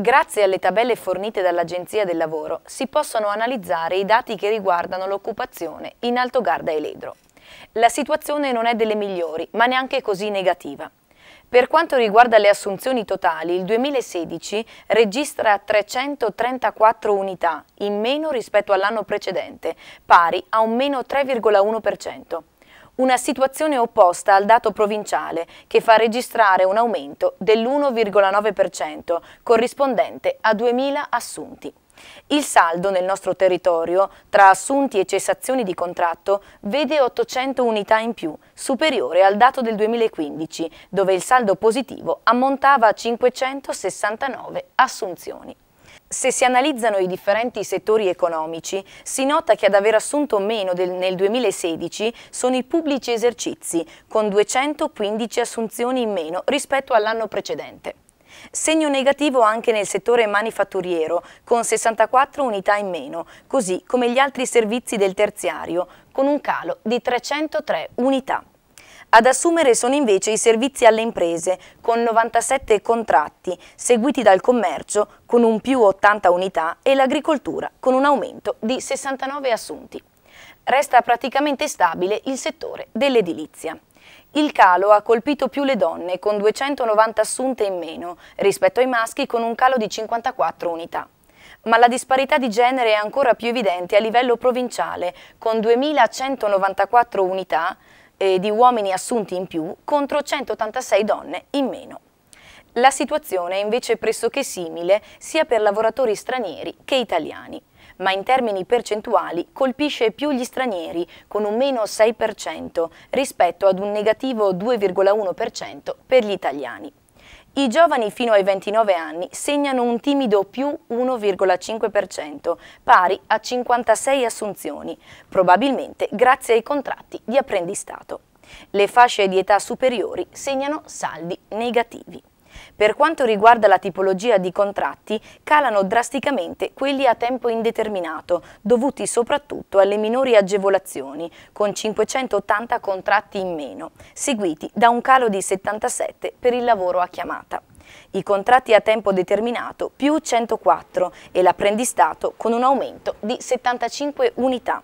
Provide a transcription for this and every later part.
Grazie alle tabelle fornite dall'Agenzia del Lavoro si possono analizzare i dati che riguardano l'occupazione in Altogarda e Ledro. La situazione non è delle migliori, ma neanche così negativa. Per quanto riguarda le assunzioni totali, il 2016 registra 334 unità, in meno rispetto all'anno precedente, pari a un meno 3,1%. Una situazione opposta al dato provinciale che fa registrare un aumento dell'1,9% corrispondente a 2.000 assunti. Il saldo nel nostro territorio, tra assunti e cessazioni di contratto, vede 800 unità in più, superiore al dato del 2015, dove il saldo positivo ammontava a 569 assunzioni. Se si analizzano i differenti settori economici, si nota che ad aver assunto meno del, nel 2016 sono i pubblici esercizi, con 215 assunzioni in meno rispetto all'anno precedente. Segno negativo anche nel settore manifatturiero, con 64 unità in meno, così come gli altri servizi del terziario, con un calo di 303 unità. Ad assumere sono invece i servizi alle imprese, con 97 contratti, seguiti dal commercio con un più 80 unità e l'agricoltura con un aumento di 69 assunti. Resta praticamente stabile il settore dell'edilizia. Il calo ha colpito più le donne, con 290 assunte in meno, rispetto ai maschi con un calo di 54 unità ma la disparità di genere è ancora più evidente a livello provinciale, con 2.194 unità eh, di uomini assunti in più contro 186 donne in meno. La situazione è invece pressoché simile sia per lavoratori stranieri che italiani, ma in termini percentuali colpisce più gli stranieri con un meno 6% rispetto ad un negativo 2,1% per gli italiani. I giovani fino ai 29 anni segnano un timido più 1,5%, pari a 56 assunzioni, probabilmente grazie ai contratti di apprendistato. Le fasce di età superiori segnano saldi negativi. Per quanto riguarda la tipologia di contratti, calano drasticamente quelli a tempo indeterminato, dovuti soprattutto alle minori agevolazioni, con 580 contratti in meno, seguiti da un calo di 77 per il lavoro a chiamata i contratti a tempo determinato più 104 e l'apprendistato con un aumento di 75 unità.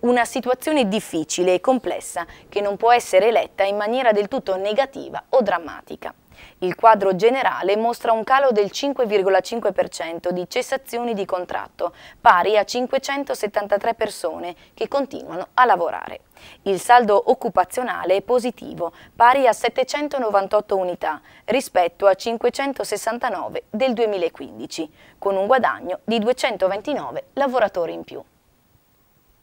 Una situazione difficile e complessa che non può essere letta in maniera del tutto negativa o drammatica. Il quadro generale mostra un calo del 5,5% di cessazioni di contratto, pari a 573 persone che continuano a lavorare. Il saldo occupazionale è positivo, pari a 798 unità, rispetto a 569 del 2015, con un guadagno di 229 lavoratori in più.